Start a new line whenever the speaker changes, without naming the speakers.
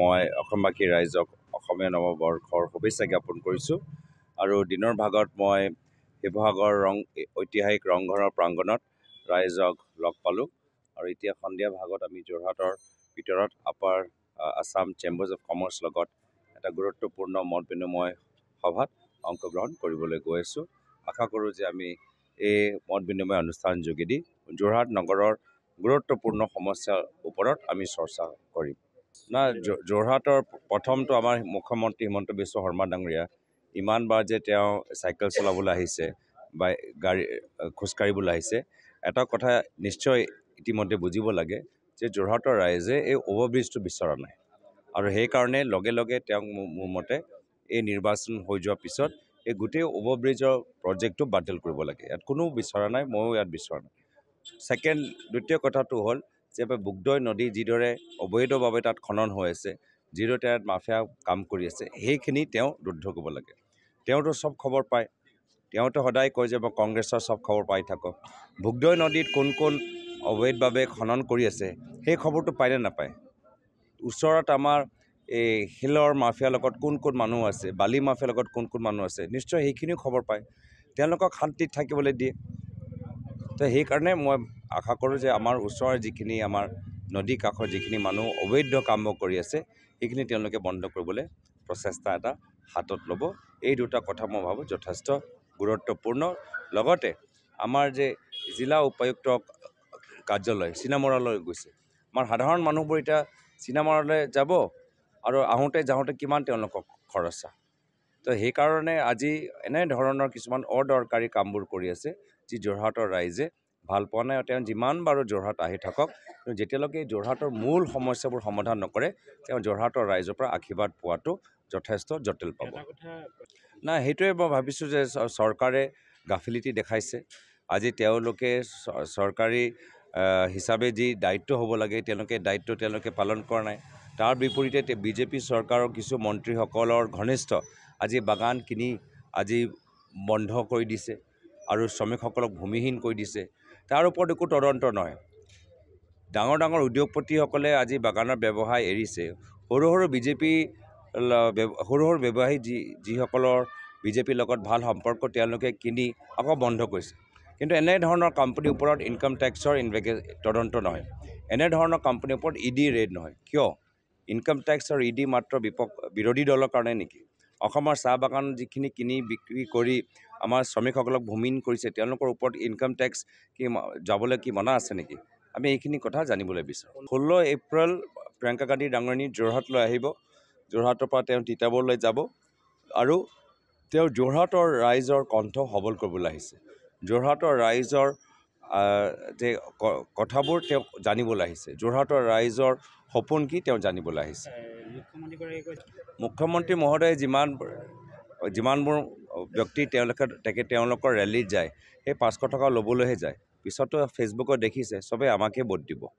মই অসমবাসী ৰাইজক অসমীয়া নৱবৰ্ষৰ শুভেচ্ছা জ্ঞাপন কৰিছোঁ আৰু দিনৰ ভাগত মই শিৱসাগৰ ৰং ঐতিহাসিক ৰংঘৰৰ প্ৰাংগণত ৰাইজক লগ পালোঁ আৰু এতিয়া সন্ধিয়া ভাগত আমি যোৰহাটৰ ভিতৰত upper Assam chambers of commerce লগত এটা গুৰুত্বপূৰ্ণ মত বিনিময় সভাত অংশগ্ৰহণ কৰিবলৈ গৈ আছোঁ আশা কৰোঁ যে আমি এই মত বিনিময় অনুষ্ঠান যোগেদি যোৰহাট নগৰৰ গুৰুত্বপূৰ্ণ সমস্যাৰ ওপৰত আমি চৰ্চা কৰিম না যোৰহাটৰ প্ৰথমটো আমাৰ মুখ্যমন্ত্ৰী হিমন্ত বিশ্ব শৰ্মা ডাঙৰীয়া ইমানবাৰ যে তেওঁ চাইকেল চলাবলৈ আহিছে বা গাড়ী খোজকাঢ়িবলৈ আহিছে এটা কথা নিশ্চয় ইতিমধ্যে বুজিব লাগে যে যোৰহাটৰ ৰাইজে এই অ'ভাৰব্ৰিজটো বিচৰা নাই আৰু সেইকাৰণে লগে লগে তেওঁক মোৰ মতে এই নিৰ্বাচন হৈ যোৱাৰ পিছত এই গোটেই অ'ভাৰব্ৰিজৰ প্ৰজেক্টটো বাতিল কৰিব লাগে ইয়াত কোনো বিচৰা নাই ময়ো ইয়াত বিচৰা নাই ছেকেণ্ড দ্বিতীয় কথাটো হ'ল যে বুগদৈ নদী যিদৰে অবৈধভাৱে তাত খনন হৈ আছে যিদৰে তাত মাফিয়া কাম কৰি আছে সেইখিনি তেওঁ ৰুদ্ধ কৰিব লাগে তেওঁতো চব খবৰ পায় তেওঁতো সদায় কয় যে মই কংগ্ৰেছৰ চব খবৰ পাই থাকক বুগদৈ নদীত কোন কোন অবৈধভাৱে খনন কৰি আছে সেই খবৰটো পায়নে নাপায় ওচৰত আমাৰ এই শিলৰ মাফিয়াৰ লগত কোন কোন মানুহ আছে বালি মাফিয়াৰ লগত কোন কোন মানুহ আছে নিশ্চয় সেইখিনিও খবৰ পায় তেওঁলোকক শান্তিত থাকিবলৈ দিয়ে তো সেইকাৰণে মই আশা কৰোঁ যে আমাৰ ওচৰৰ যিখিনি আমাৰ নদী কাষৰ যিখিনি মানুহ অবৈধ কাম কৰি আছে সেইখিনি তেওঁলোকে বন্ধ কৰিবলৈ প্ৰচেষ্টা এটা হাতত ল'ব এই দুটা কথা মই ভাবোঁ যথেষ্ট গুৰুত্বপূৰ্ণ লগতে আমাৰ যে জিলা উপায়ুক্ত কাৰ্যালয় চিনামৰালৈ গৈছে আমাৰ সাধাৰণ মানুহবোৰ এতিয়া চিনামৰালৈ যাব আৰু আহোঁতে যাওঁতে কিমান তেওঁলোকক খৰচা তো সেইকাৰণে আজি এনেধৰণৰ কিছুমান অদৰকাৰী কামবোৰ কৰি আছে যি যোৰহাটৰ ৰাইজে ভাল পোৱা নাই তেওঁ যিমান বাৰু যোৰহাট আহি থাকক যেতিয়ালৈকে যোৰহাটৰ মূল সমস্যাবোৰ সমাধান নকৰে তেওঁ যোৰহাটৰ ৰাইজৰ পৰা আশীৰ্বাদ পোৱাটো যথেষ্ট জটিল পাব নাই সেইটোৱে মই ভাবিছোঁ যে চৰকাৰে গাফিলিটি দেখাইছে আজি তেওঁলোকে চৰকাৰী হিচাপে যি দায়িত্ব হ'ব লাগে তেওঁলোকে দায়িত্ব তেওঁলোকে পালন কৰা নাই তাৰ বিপৰীতে বিজেপি চৰকাৰৰ কিছু মন্ত্ৰীসকলৰ ঘনিষ্ঠ আজি বাগান কিনি আজি বন্ধ কৰি দিছে আৰু শ্ৰমিকসকলক ভূমিহীন কৰি দিছে তাৰ ওপৰত একো তদন্ত নহয় ডাঙৰ ডাঙৰ উদ্যোগপতিসকলে আজি বাগানৰ ব্যৱসায় এৰিছে সৰু সৰু বি জে পি সৰু সৰু ব্যৱসায়ী যি যিসকলৰ বি জে পিৰ লগত ভাল সম্পৰ্ক তেওঁলোকে কিনি আকৌ বন্ধ কৰিছে কিন্তু এনেধৰণৰ কোম্পানীৰ ওপৰত ইনকাম টেক্সৰ ইনভেগে তদন্ত নহয় এনেধৰণৰ কোম্পানীৰ ওপৰত ই e ডি ৰেড নহয় কিয় ইনকাম টেক্সৰ ই ডি মাত্ৰ বিপক্ষ বিৰোধী দলৰ কাৰণে নেকি অসমৰ চাহ বাগান যিখিনি কিনি বিক্ৰী কৰি আমাৰ শ্ৰমিকসকলক ভূমিন কৰিছে তেওঁলোকৰ ওপৰত ইনকাম টেক্স কি যাবলৈ কি মনা আছে নেকি আমি এইখিনি কথা জানিবলৈ বিচাৰোঁ ষোল্ল এপ্ৰিল প্ৰিয়ংকা গান্ধী ডাঙৰণী যোৰহাটলৈ আহিব যোৰহাটৰ পৰা তেওঁ তিতাবৰলৈ যাব আৰু তেওঁ যোৰহাটৰ ৰাইজৰ কণ্ঠ সবল কৰিবলৈ আহিছে যোৰহাটৰ ৰাইজৰ যে কথাবোৰ তেওঁ জানিবলৈ আহিছে যোৰহাটৰ ৰাইজৰ সপোন কি তেওঁ জানিবলৈ আহিছে মুখ্যমন্ত্ৰী মহোদয়ে যিমান যিমানবোৰ ব্যক্তি তেওঁলোকে তেওঁলোকৰ ৰেলীত যায় সেই পাঁচশ টকা ল'বলৈহে যায় পিছতো ফেচবুকত দেখিছে চবেই আমাকে ভোট দিব